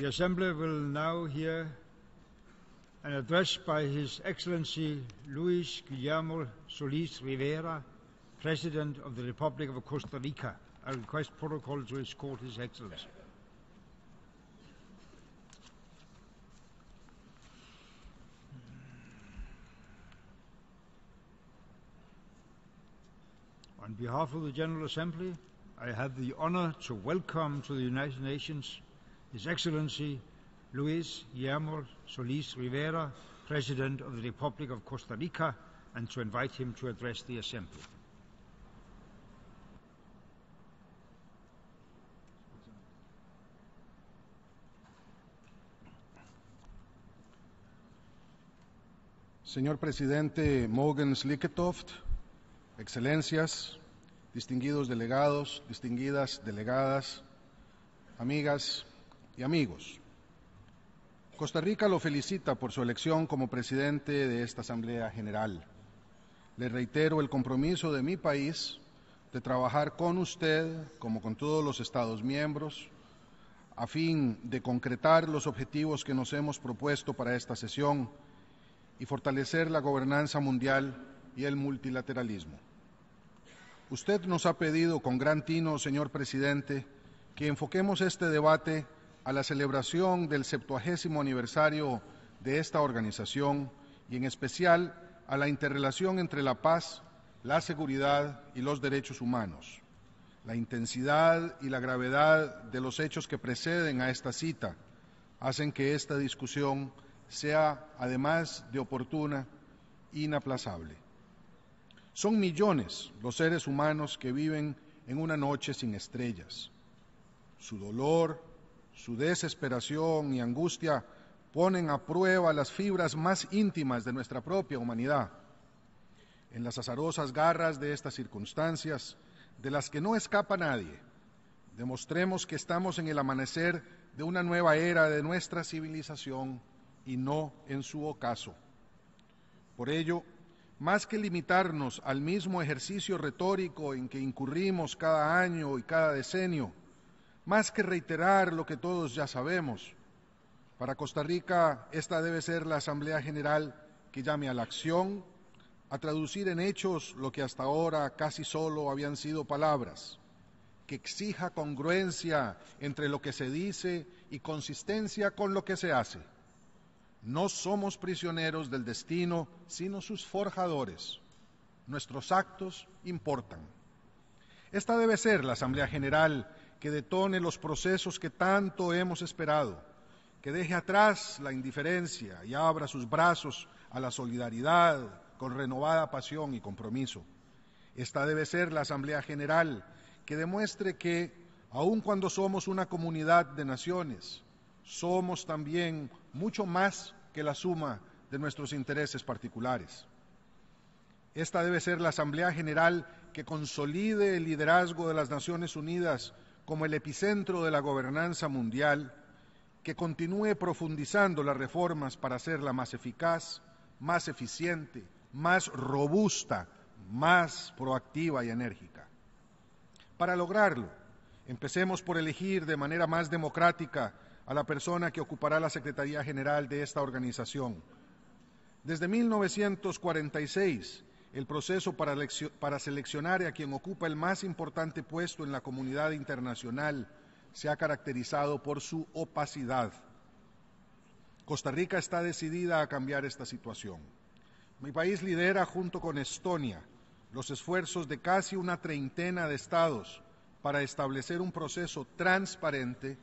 The Assembly will now hear an address by His Excellency Luis Guillermo Solis Rivera, President of the Republic of Costa Rica. I request protocol to escort His Excellency. On behalf of the General Assembly, I have the honor to welcome to the United Nations his Excellency Luis Guillermo Solis Rivera, President of the Republic of Costa Rica, and to invite him to address the Assembly. Señor Presidente Morgan Slicketoft, Excelencias, distinguidos delegados, distinguidas delegadas, amigas, y amigos. Costa Rica lo felicita por su elección como presidente de esta Asamblea General. Le reitero el compromiso de mi país de trabajar con usted, como con todos los Estados miembros, a fin de concretar los objetivos que nos hemos propuesto para esta sesión y fortalecer la gobernanza mundial y el multilateralismo. Usted nos ha pedido con gran tino, señor presidente, que enfoquemos este debate a la celebración del septuagésimo aniversario de esta organización y en especial a la interrelación entre la paz, la seguridad y los derechos humanos. La intensidad y la gravedad de los hechos que preceden a esta cita hacen que esta discusión sea, además de oportuna, inaplazable. Son millones los seres humanos que viven en una noche sin estrellas. Su dolor, su desesperación y angustia ponen a prueba las fibras más íntimas de nuestra propia humanidad. En las azarosas garras de estas circunstancias, de las que no escapa nadie, demostremos que estamos en el amanecer de una nueva era de nuestra civilización y no en su ocaso. Por ello, más que limitarnos al mismo ejercicio retórico en que incurrimos cada año y cada decenio, más que reiterar lo que todos ya sabemos. Para Costa Rica, esta debe ser la Asamblea General que llame a la acción, a traducir en hechos lo que hasta ahora casi solo habían sido palabras, que exija congruencia entre lo que se dice y consistencia con lo que se hace. No somos prisioneros del destino, sino sus forjadores. Nuestros actos importan. Esta debe ser la Asamblea General que detone los procesos que tanto hemos esperado, que deje atrás la indiferencia y abra sus brazos a la solidaridad con renovada pasión y compromiso. Esta debe ser la Asamblea General que demuestre que, aun cuando somos una comunidad de naciones, somos también mucho más que la suma de nuestros intereses particulares. Esta debe ser la Asamblea General que consolide el liderazgo de las Naciones Unidas como el epicentro de la gobernanza mundial, que continúe profundizando las reformas para hacerla más eficaz, más eficiente, más robusta, más proactiva y enérgica. Para lograrlo, empecemos por elegir de manera más democrática a la persona que ocupará la Secretaría General de esta organización. Desde 1946, el proceso para, seleccionar a quien ocupa el más importante puesto en la comunidad internacional se ha caracterizado por su opacidad. Costa Rica está decidida a cambiar esta situación. Mi país lidera junto con Estonia los esfuerzos de casi una treintena de estados para establecer un proceso transparente,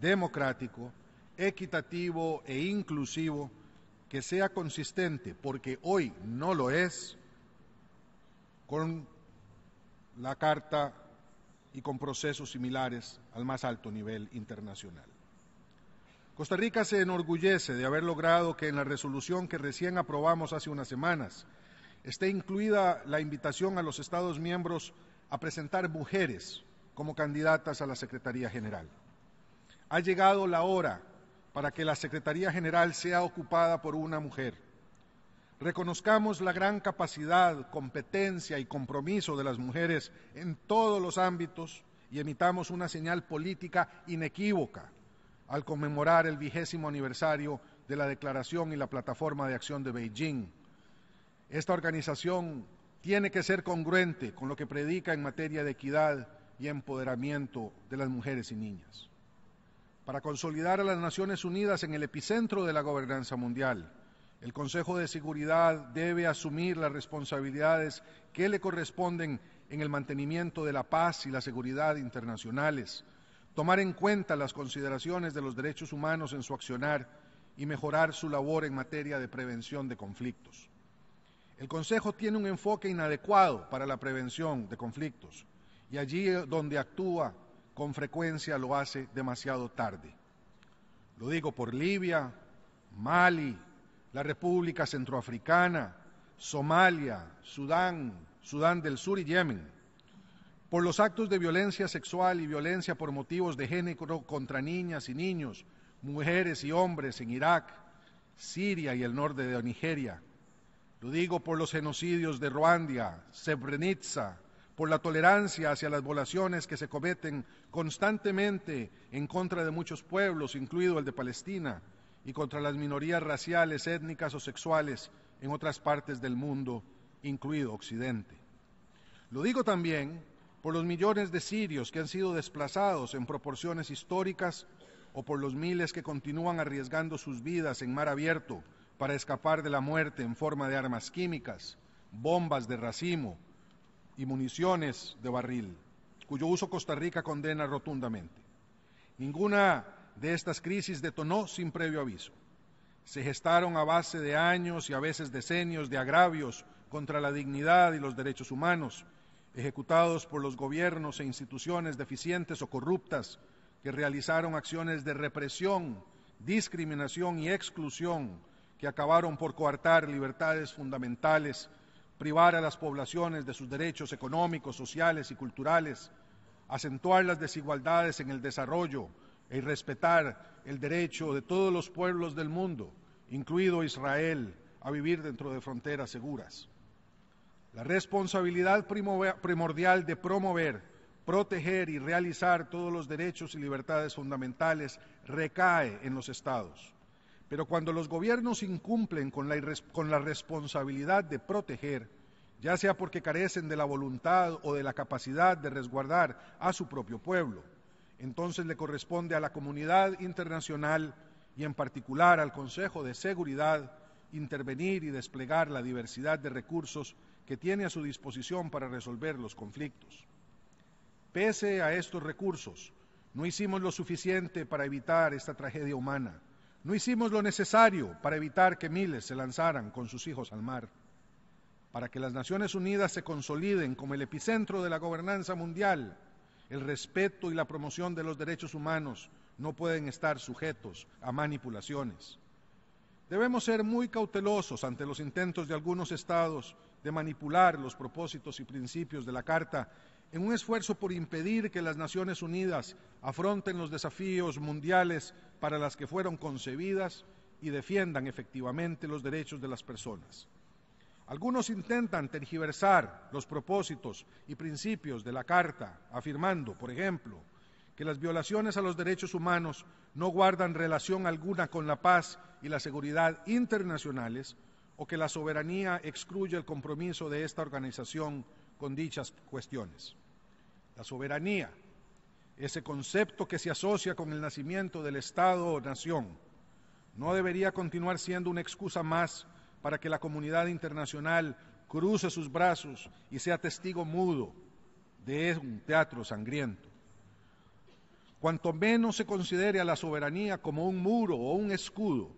democrático, equitativo e inclusivo que sea consistente, porque hoy no lo es, con la Carta y con procesos similares al más alto nivel internacional. Costa Rica se enorgullece de haber logrado que en la resolución que recién aprobamos hace unas semanas esté incluida la invitación a los Estados miembros a presentar mujeres como candidatas a la Secretaría General. Ha llegado la hora para que la Secretaría General sea ocupada por una mujer Reconozcamos la gran capacidad, competencia y compromiso de las mujeres en todos los ámbitos y emitamos una señal política inequívoca al conmemorar el vigésimo aniversario de la Declaración y la Plataforma de Acción de Beijing. Esta organización tiene que ser congruente con lo que predica en materia de equidad y empoderamiento de las mujeres y niñas. Para consolidar a las Naciones Unidas en el epicentro de la gobernanza mundial, el Consejo de Seguridad debe asumir las responsabilidades que le corresponden en el mantenimiento de la paz y la seguridad internacionales, tomar en cuenta las consideraciones de los derechos humanos en su accionar y mejorar su labor en materia de prevención de conflictos. El Consejo tiene un enfoque inadecuado para la prevención de conflictos y allí donde actúa con frecuencia lo hace demasiado tarde. Lo digo por Libia, Mali, la República Centroafricana, Somalia, Sudán, Sudán del Sur y Yemen, por los actos de violencia sexual y violencia por motivos de género contra niñas y niños, mujeres y hombres en Irak, Siria y el norte de Nigeria. Lo digo por los genocidios de Ruanda, Srebrenica, por la tolerancia hacia las violaciones que se cometen constantemente en contra de muchos pueblos, incluido el de Palestina, y contra las minorías raciales, étnicas o sexuales en otras partes del mundo, incluido Occidente. Lo digo también por los millones de sirios que han sido desplazados en proporciones históricas o por los miles que continúan arriesgando sus vidas en mar abierto para escapar de la muerte en forma de armas químicas, bombas de racimo y municiones de barril, cuyo uso Costa Rica condena rotundamente. Ninguna de estas crisis detonó sin previo aviso. Se gestaron a base de años y a veces decenios de agravios contra la dignidad y los derechos humanos, ejecutados por los gobiernos e instituciones deficientes o corruptas que realizaron acciones de represión, discriminación y exclusión que acabaron por coartar libertades fundamentales, privar a las poblaciones de sus derechos económicos, sociales y culturales, acentuar las desigualdades en el desarrollo, y e respetar el derecho de todos los pueblos del mundo, incluido Israel, a vivir dentro de fronteras seguras. La responsabilidad primordial de promover, proteger y realizar todos los derechos y libertades fundamentales recae en los estados. Pero cuando los gobiernos incumplen con la, con la responsabilidad de proteger, ya sea porque carecen de la voluntad o de la capacidad de resguardar a su propio pueblo, entonces le corresponde a la comunidad internacional y en particular al Consejo de Seguridad intervenir y desplegar la diversidad de recursos que tiene a su disposición para resolver los conflictos. Pese a estos recursos, no hicimos lo suficiente para evitar esta tragedia humana. No hicimos lo necesario para evitar que miles se lanzaran con sus hijos al mar. Para que las Naciones Unidas se consoliden como el epicentro de la gobernanza mundial el respeto y la promoción de los derechos humanos no pueden estar sujetos a manipulaciones. Debemos ser muy cautelosos ante los intentos de algunos estados de manipular los propósitos y principios de la Carta en un esfuerzo por impedir que las Naciones Unidas afronten los desafíos mundiales para las que fueron concebidas y defiendan efectivamente los derechos de las personas. Algunos intentan tergiversar los propósitos y principios de la Carta, afirmando, por ejemplo, que las violaciones a los derechos humanos no guardan relación alguna con la paz y la seguridad internacionales o que la soberanía excluye el compromiso de esta organización con dichas cuestiones. La soberanía, ese concepto que se asocia con el nacimiento del Estado o nación, no debería continuar siendo una excusa más para que la comunidad internacional cruce sus brazos y sea testigo mudo de un teatro sangriento. Cuanto menos se considere a la soberanía como un muro o un escudo,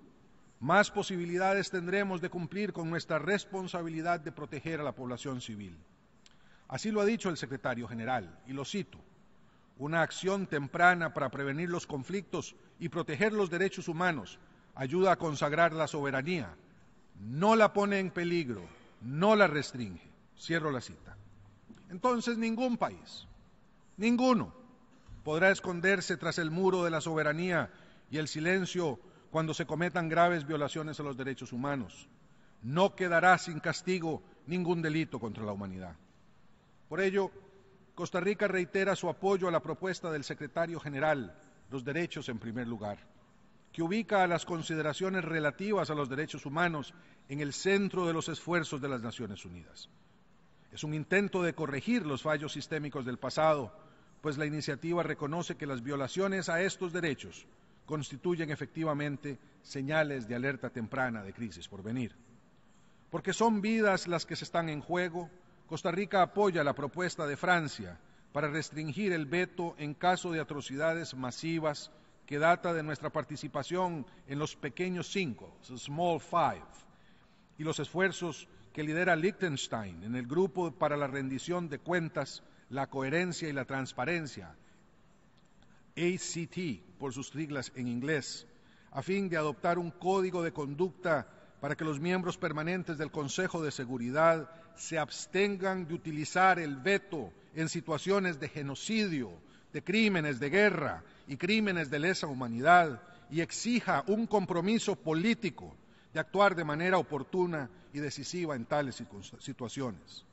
más posibilidades tendremos de cumplir con nuestra responsabilidad de proteger a la población civil. Así lo ha dicho el secretario general, y lo cito, una acción temprana para prevenir los conflictos y proteger los derechos humanos ayuda a consagrar la soberanía, no la pone en peligro, no la restringe. Cierro la cita. Entonces ningún país, ninguno, podrá esconderse tras el muro de la soberanía y el silencio cuando se cometan graves violaciones a los derechos humanos. No quedará sin castigo ningún delito contra la humanidad. Por ello, Costa Rica reitera su apoyo a la propuesta del secretario general, los derechos en primer lugar que ubica a las consideraciones relativas a los derechos humanos en el centro de los esfuerzos de las Naciones Unidas. Es un intento de corregir los fallos sistémicos del pasado, pues la iniciativa reconoce que las violaciones a estos derechos constituyen efectivamente señales de alerta temprana de crisis por venir. Porque son vidas las que se están en juego, Costa Rica apoya la propuesta de Francia para restringir el veto en caso de atrocidades masivas que data de nuestra participación en los pequeños cinco, Small Five, y los esfuerzos que lidera Liechtenstein en el grupo para la rendición de cuentas, la coherencia y la transparencia, ACT por sus siglas en inglés, a fin de adoptar un código de conducta para que los miembros permanentes del Consejo de Seguridad se abstengan de utilizar el veto en situaciones de genocidio, de crímenes de guerra y crímenes de lesa humanidad y exija un compromiso político de actuar de manera oportuna y decisiva en tales situaciones.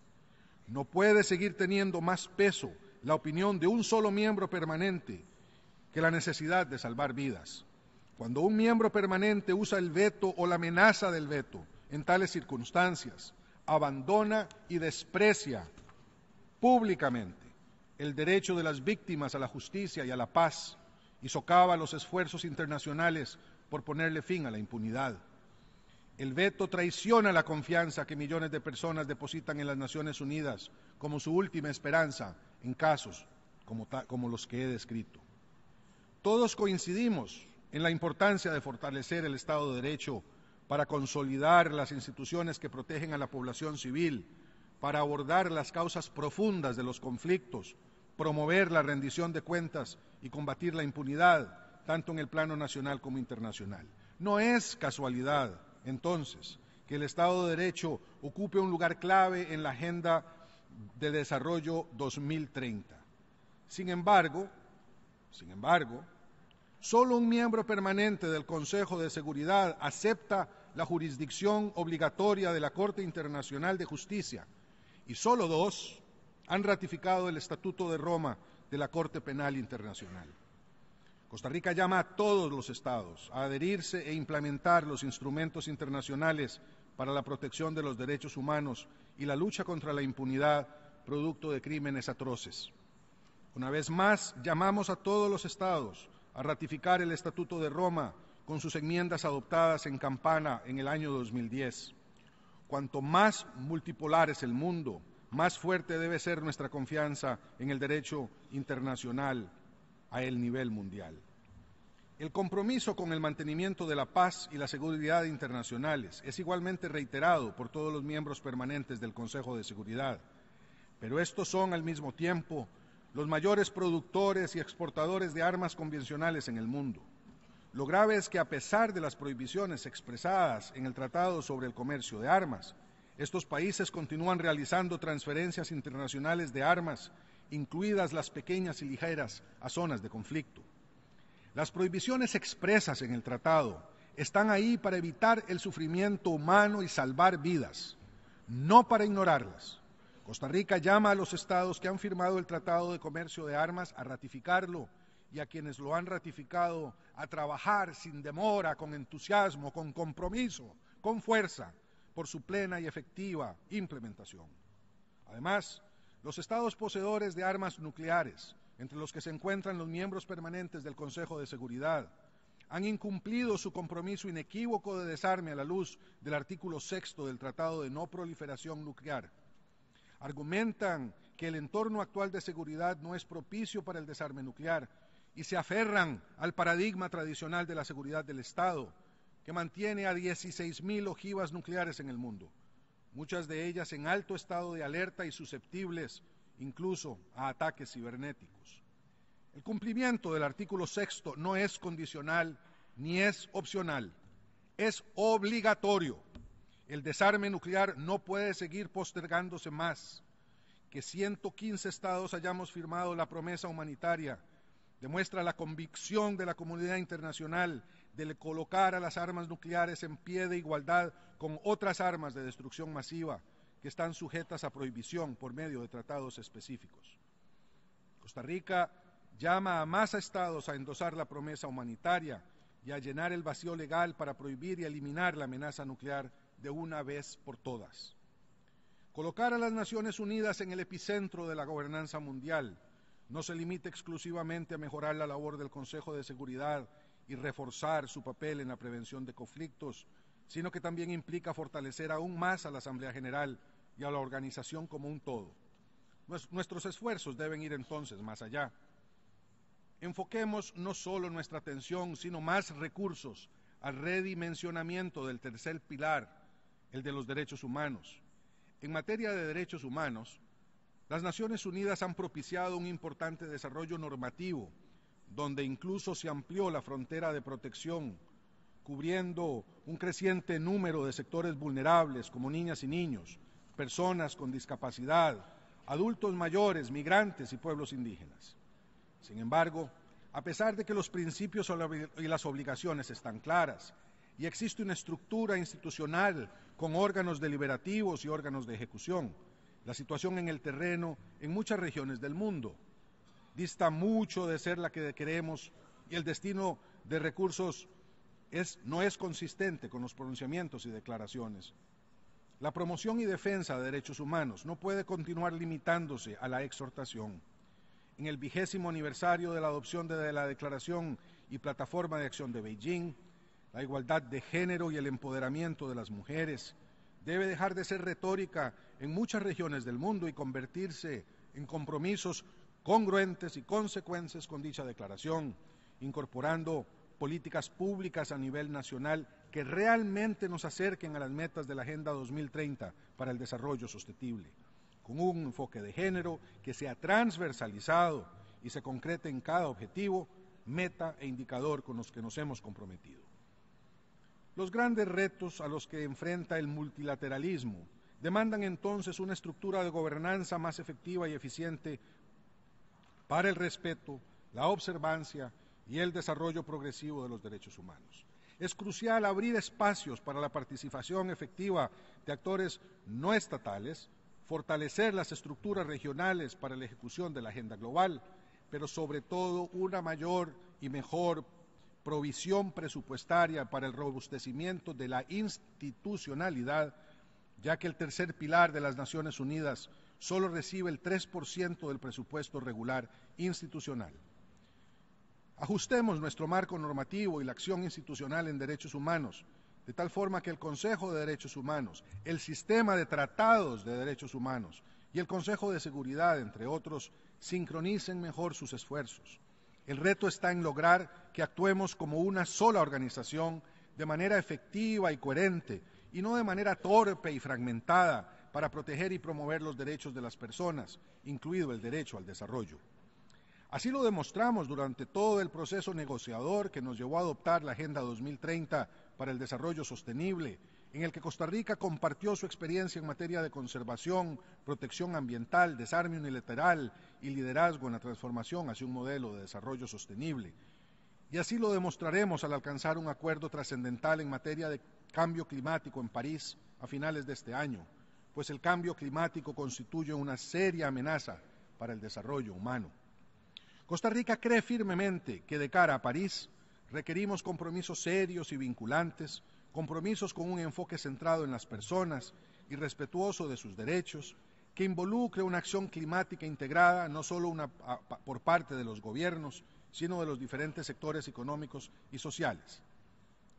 No puede seguir teniendo más peso la opinión de un solo miembro permanente que la necesidad de salvar vidas. Cuando un miembro permanente usa el veto o la amenaza del veto en tales circunstancias, abandona y desprecia públicamente el derecho de las víctimas a la justicia y a la paz y socava los esfuerzos internacionales por ponerle fin a la impunidad. El veto traiciona la confianza que millones de personas depositan en las Naciones Unidas como su última esperanza en casos como, como los que he descrito. Todos coincidimos en la importancia de fortalecer el Estado de Derecho para consolidar las instituciones que protegen a la población civil, para abordar las causas profundas de los conflictos, promover la rendición de cuentas y combatir la impunidad, tanto en el plano nacional como internacional. No es casualidad, entonces, que el Estado de Derecho ocupe un lugar clave en la Agenda de Desarrollo 2030. Sin embargo, sin embargo, solo un miembro permanente del Consejo de Seguridad acepta la jurisdicción obligatoria de la Corte Internacional de Justicia y solo dos, han ratificado el Estatuto de Roma de la Corte Penal Internacional. Costa Rica llama a todos los estados a adherirse e implementar los instrumentos internacionales para la protección de los derechos humanos y la lucha contra la impunidad producto de crímenes atroces. Una vez más, llamamos a todos los estados a ratificar el Estatuto de Roma con sus enmiendas adoptadas en Campana en el año 2010. Cuanto más multipolar es el mundo, más fuerte debe ser nuestra confianza en el derecho internacional a el nivel mundial. El compromiso con el mantenimiento de la paz y la seguridad internacionales es igualmente reiterado por todos los miembros permanentes del Consejo de Seguridad, pero estos son al mismo tiempo los mayores productores y exportadores de armas convencionales en el mundo. Lo grave es que a pesar de las prohibiciones expresadas en el Tratado sobre el Comercio de Armas, estos países continúan realizando transferencias internacionales de armas, incluidas las pequeñas y ligeras, a zonas de conflicto. Las prohibiciones expresas en el tratado están ahí para evitar el sufrimiento humano y salvar vidas, no para ignorarlas. Costa Rica llama a los estados que han firmado el Tratado de Comercio de Armas a ratificarlo y a quienes lo han ratificado a trabajar sin demora, con entusiasmo, con compromiso, con fuerza por su plena y efectiva implementación. Además, los estados poseedores de armas nucleares, entre los que se encuentran los miembros permanentes del Consejo de Seguridad, han incumplido su compromiso inequívoco de desarme a la luz del artículo sexto del Tratado de No Proliferación Nuclear. Argumentan que el entorno actual de seguridad no es propicio para el desarme nuclear y se aferran al paradigma tradicional de la seguridad del Estado, que mantiene a 16.000 ojivas nucleares en el mundo, muchas de ellas en alto estado de alerta y susceptibles incluso a ataques cibernéticos. El cumplimiento del artículo sexto no es condicional ni es opcional, es obligatorio. El desarme nuclear no puede seguir postergándose más. Que 115 estados hayamos firmado la promesa humanitaria demuestra la convicción de la comunidad internacional de colocar a las armas nucleares en pie de igualdad con otras armas de destrucción masiva que están sujetas a prohibición por medio de tratados específicos. Costa Rica llama a más estados a endosar la promesa humanitaria y a llenar el vacío legal para prohibir y eliminar la amenaza nuclear de una vez por todas. Colocar a las Naciones Unidas en el epicentro de la gobernanza mundial no se limita exclusivamente a mejorar la labor del Consejo de Seguridad y reforzar su papel en la prevención de conflictos, sino que también implica fortalecer aún más a la Asamblea General y a la organización como un todo. Nuestros esfuerzos deben ir entonces más allá. Enfoquemos no solo nuestra atención, sino más recursos al redimensionamiento del tercer pilar, el de los derechos humanos. En materia de derechos humanos, las Naciones Unidas han propiciado un importante desarrollo normativo donde incluso se amplió la frontera de protección, cubriendo un creciente número de sectores vulnerables como niñas y niños, personas con discapacidad, adultos mayores, migrantes y pueblos indígenas. Sin embargo, a pesar de que los principios y las obligaciones están claras y existe una estructura institucional con órganos deliberativos y órganos de ejecución, la situación en el terreno en muchas regiones del mundo dista mucho de ser la que queremos y el destino de recursos no es consistente con los pronunciamientos y declaraciones. La promoción y defensa de derechos humanos no puede continuar limitándose a la exhortación. En el vigésimo aniversario de la adopción de la Declaración y Plataforma de Acción de Beijing, la igualdad de género y el empoderamiento de las mujeres debe dejar de ser retórica en muchas regiones del mundo y convertirse en compromisos congruentes y consecuentes con dicha declaración, incorporando políticas públicas a nivel nacional que realmente nos acerquen a las metas de la Agenda 2030 para el desarrollo sostenible, con un enfoque de género que sea transversalizado y se concrete en cada objetivo, meta e indicador con los que nos hemos comprometido. Los grandes retos a los que enfrenta el multilateralismo demandan entonces una estructura de gobernanza más efectiva y eficiente para el respeto, la observancia y el desarrollo progresivo de los derechos humanos. Es crucial abrir espacios para la participación efectiva de actores no estatales, fortalecer las estructuras regionales para la ejecución de la agenda global, pero sobre todo una mayor y mejor provisión presupuestaria para el robustecimiento de la institucionalidad, ya que el tercer pilar de las Naciones Unidas solo recibe el 3% del presupuesto regular institucional. Ajustemos nuestro marco normativo y la acción institucional en derechos humanos, de tal forma que el Consejo de Derechos Humanos, el sistema de tratados de derechos humanos y el Consejo de Seguridad, entre otros, sincronicen mejor sus esfuerzos. El reto está en lograr que actuemos como una sola organización de manera efectiva y coherente y no de manera torpe y fragmentada para proteger y promover los derechos de las personas, incluido el derecho al desarrollo. Así lo demostramos durante todo el proceso negociador que nos llevó a adoptar la Agenda 2030 para el Desarrollo Sostenible, en el que Costa Rica compartió su experiencia en materia de conservación, protección ambiental, desarme unilateral y liderazgo en la transformación hacia un modelo de desarrollo sostenible. Y así lo demostraremos al alcanzar un acuerdo trascendental en materia de cambio climático en París a finales de este año pues el cambio climático constituye una seria amenaza para el desarrollo humano. Costa Rica cree firmemente que de cara a París requerimos compromisos serios y vinculantes, compromisos con un enfoque centrado en las personas y respetuoso de sus derechos, que involucre una acción climática integrada no solo por parte de los gobiernos, sino de los diferentes sectores económicos y sociales.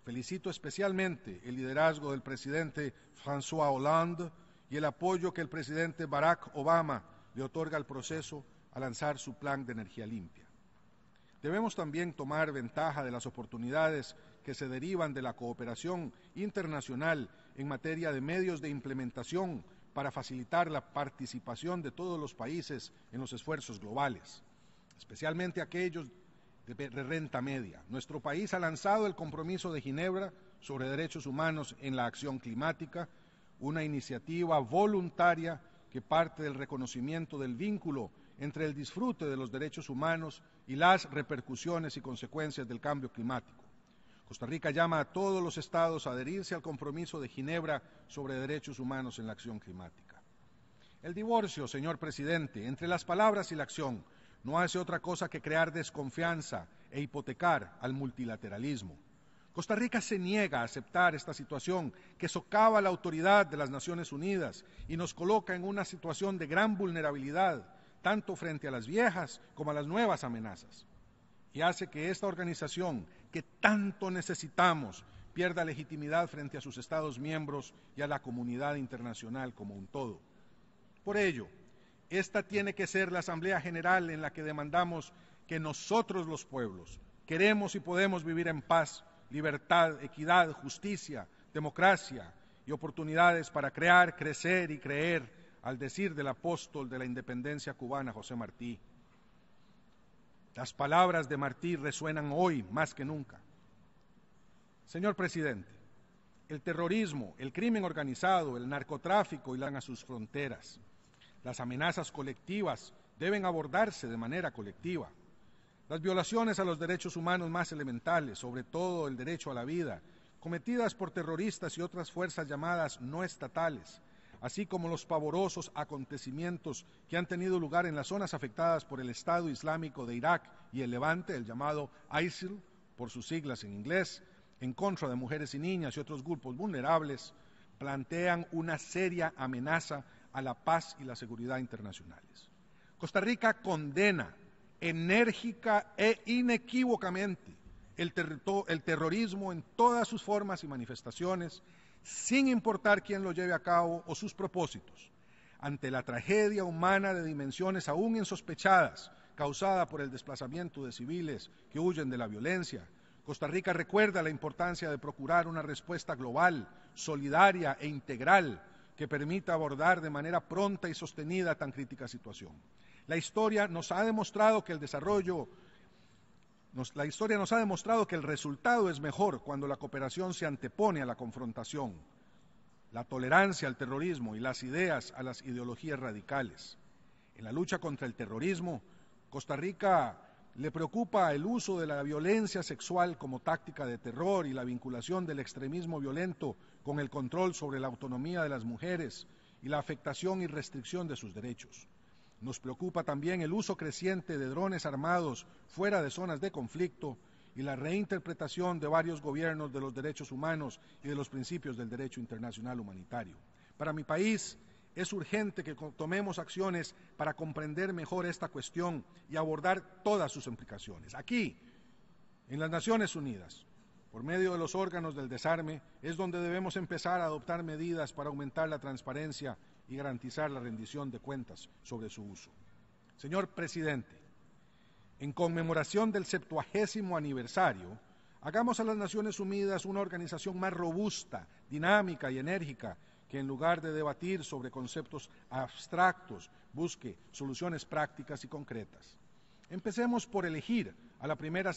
Felicito especialmente el liderazgo del presidente François Hollande, y el apoyo que el presidente Barack Obama le otorga al proceso a lanzar su plan de energía limpia. Debemos también tomar ventaja de las oportunidades que se derivan de la cooperación internacional en materia de medios de implementación para facilitar la participación de todos los países en los esfuerzos globales, especialmente aquellos de renta media. Nuestro país ha lanzado el compromiso de Ginebra sobre derechos humanos en la acción climática una iniciativa voluntaria que parte del reconocimiento del vínculo entre el disfrute de los derechos humanos y las repercusiones y consecuencias del cambio climático. Costa Rica llama a todos los estados a adherirse al compromiso de Ginebra sobre derechos humanos en la acción climática. El divorcio, señor presidente, entre las palabras y la acción no hace otra cosa que crear desconfianza e hipotecar al multilateralismo. Costa Rica se niega a aceptar esta situación que socava la autoridad de las Naciones Unidas y nos coloca en una situación de gran vulnerabilidad, tanto frente a las viejas como a las nuevas amenazas, y hace que esta organización que tanto necesitamos pierda legitimidad frente a sus Estados miembros y a la comunidad internacional como un todo. Por ello, esta tiene que ser la Asamblea General en la que demandamos que nosotros los pueblos queremos y podemos vivir en paz libertad, equidad, justicia, democracia y oportunidades para crear, crecer y creer, al decir del apóstol de la independencia cubana, José Martí. Las palabras de Martí resuenan hoy más que nunca. Señor presidente, el terrorismo, el crimen organizado, el narcotráfico irán a sus fronteras. Las amenazas colectivas deben abordarse de manera colectiva. Las violaciones a los derechos humanos más elementales, sobre todo el derecho a la vida, cometidas por terroristas y otras fuerzas llamadas no estatales, así como los pavorosos acontecimientos que han tenido lugar en las zonas afectadas por el Estado Islámico de Irak y el Levante, el llamado ISIL, por sus siglas en inglés, en contra de mujeres y niñas y otros grupos vulnerables, plantean una seria amenaza a la paz y la seguridad internacionales. Costa Rica condena enérgica e inequívocamente el, terrorismo en todas sus formas y manifestaciones, sin importar quién lo lleve a cabo o sus propósitos, ante la tragedia humana de dimensiones aún insospechadas causada por el desplazamiento de civiles que huyen de la violencia, Costa Rica recuerda la importancia de procurar una respuesta global, solidaria e integral que permita abordar de manera pronta y sostenida tan crítica situación. La historia nos ha demostrado que el desarrollo, la historia nos ha demostrado que el resultado es mejor cuando la cooperación se antepone a la confrontación, la tolerancia al terrorismo y las ideas a las ideologías radicales. En la lucha contra el terrorismo, Costa Rica le preocupa el uso de la violencia sexual como táctica de terror y la vinculación del extremismo violento con el control sobre la autonomía de las mujeres y la afectación y restricción de sus derechos. Nos preocupa también el uso creciente de drones armados fuera de zonas de conflicto y la reinterpretación de varios gobiernos de los derechos humanos y de los principios del derecho internacional humanitario. Para mi país es urgente que tomemos acciones para comprender mejor esta cuestión y abordar todas sus implicaciones. Aquí, en las Naciones Unidas, por medio de los órganos del desarme, es donde debemos empezar a adoptar medidas para aumentar la transparencia y garantizar la rendición de cuentas sobre su uso. Señor presidente, en conmemoración del septuagésimo aniversario, hagamos a las Naciones Unidas una organización más robusta, dinámica y enérgica que en lugar de debatir sobre conceptos abstractos, busque soluciones prácticas y concretas. Empecemos por elegir a la primera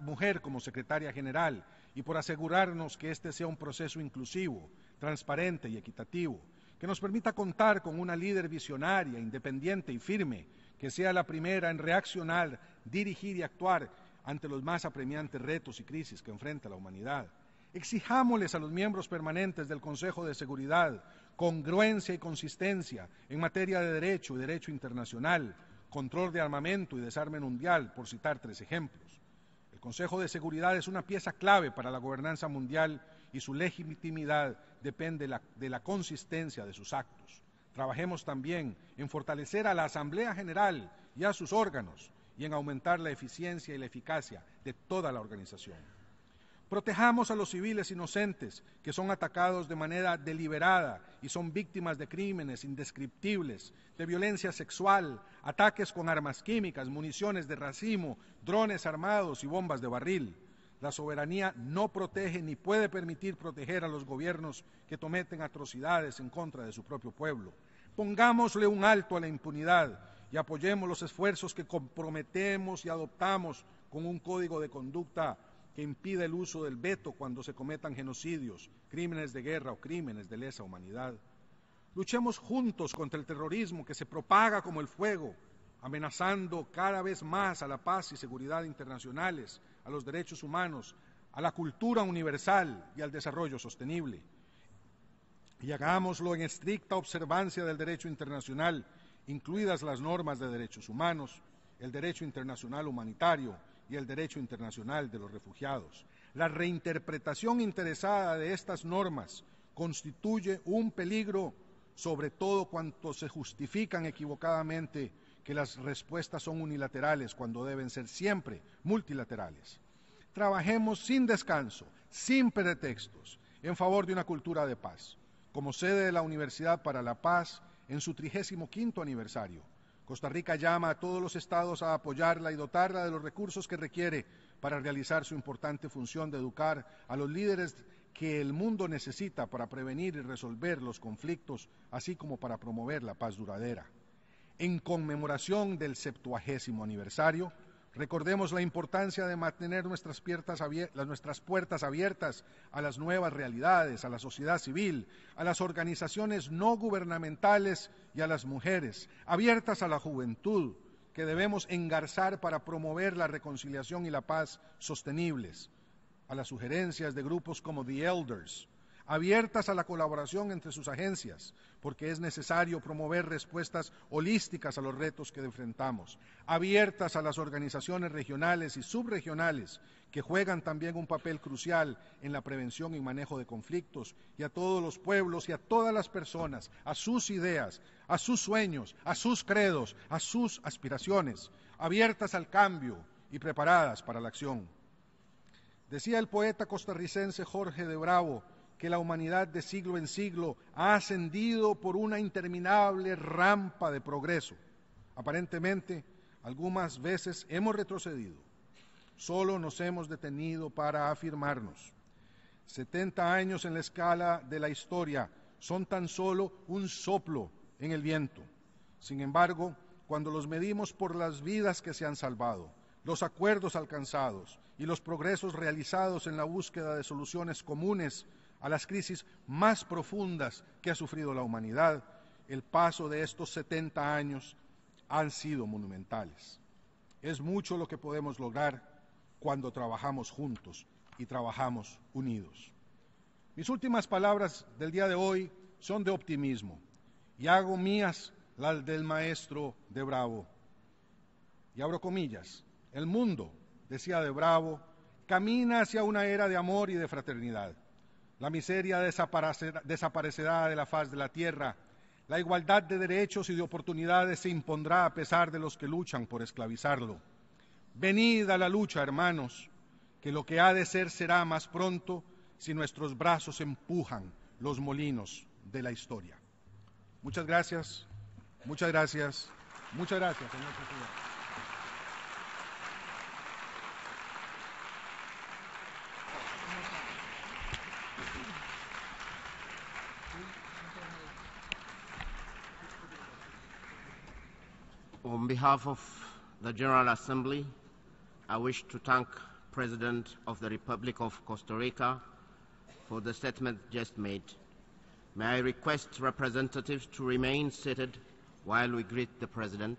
mujer como secretaria general y por asegurarnos que este sea un proceso inclusivo, transparente y equitativo, que nos permita contar con una líder visionaria, independiente y firme, que sea la primera en reaccionar, dirigir y actuar ante los más apremiantes retos y crisis que enfrenta la humanidad. Exijámosles a los miembros permanentes del Consejo de Seguridad congruencia y consistencia en materia de derecho y derecho internacional, control de armamento y desarme mundial, por citar tres ejemplos. El Consejo de Seguridad es una pieza clave para la gobernanza mundial y su legitimidad depende de la consistencia de sus actos. Trabajemos también en fortalecer a la Asamblea General y a sus órganos y en aumentar la eficiencia y la eficacia de toda la organización. Protejamos a los civiles inocentes que son atacados de manera deliberada y son víctimas de crímenes indescriptibles, de violencia sexual, ataques con armas químicas, municiones de racimo, drones armados y bombas de barril. La soberanía no protege ni puede permitir proteger a los gobiernos que cometen atrocidades en contra de su propio pueblo. Pongámosle un alto a la impunidad y apoyemos los esfuerzos que comprometemos y adoptamos con un código de conducta que impide el uso del veto cuando se cometan genocidios, crímenes de guerra o crímenes de lesa humanidad. Luchemos juntos contra el terrorismo que se propaga como el fuego, amenazando cada vez más a la paz y seguridad internacionales los derechos humanos, a la cultura universal y al desarrollo sostenible. Y hagámoslo en estricta observancia del derecho internacional, incluidas las normas de derechos humanos, el derecho internacional humanitario y el derecho internacional de los refugiados. La reinterpretación interesada de estas normas constituye un peligro sobre todo cuando se justifican equivocadamente que las respuestas son unilaterales cuando deben ser siempre multilaterales. Trabajemos sin descanso, sin pretextos, en favor de una cultura de paz. Como sede de la Universidad para la Paz, en su 35 aniversario, Costa Rica llama a todos los estados a apoyarla y dotarla de los recursos que requiere para realizar su importante función de educar a los líderes que el mundo necesita para prevenir y resolver los conflictos, así como para promover la paz duradera. En conmemoración del septuagésimo aniversario, recordemos la importancia de mantener nuestras, nuestras puertas abiertas a las nuevas realidades, a la sociedad civil, a las organizaciones no gubernamentales y a las mujeres, abiertas a la juventud, que debemos engarzar para promover la reconciliación y la paz sostenibles a las sugerencias de grupos como The Elders, abiertas a la colaboración entre sus agencias, porque es necesario promover respuestas holísticas a los retos que enfrentamos, abiertas a las organizaciones regionales y subregionales, que juegan también un papel crucial en la prevención y manejo de conflictos, y a todos los pueblos y a todas las personas, a sus ideas, a sus sueños, a sus credos, a sus aspiraciones, abiertas al cambio y preparadas para la acción. Decía el poeta costarricense Jorge de Bravo que la humanidad de siglo en siglo ha ascendido por una interminable rampa de progreso. Aparentemente, algunas veces hemos retrocedido, solo nos hemos detenido para afirmarnos. 70 años en la escala de la historia son tan solo un soplo en el viento. Sin embargo, cuando los medimos por las vidas que se han salvado, los acuerdos alcanzados y los progresos realizados en la búsqueda de soluciones comunes a las crisis más profundas que ha sufrido la humanidad, el paso de estos 70 años han sido monumentales. Es mucho lo que podemos lograr cuando trabajamos juntos y trabajamos unidos. Mis últimas palabras del día de hoy son de optimismo y hago mías las del maestro de Bravo. Y abro comillas, el mundo, decía de Bravo, camina hacia una era de amor y de fraternidad. La miseria desaparecerá, de la faz de la tierra. La igualdad de derechos y de oportunidades se impondrá a pesar de los que luchan por esclavizarlo. Venid a la lucha, hermanos, que lo que ha de ser será más pronto si nuestros brazos empujan los molinos de la historia. Muchas gracias, muchas gracias, muchas gracias, señor presidente. behalf of the General Assembly, I wish to thank President of the Republic of Costa Rica for the statement just made. May I request representatives to remain seated while we greet the President.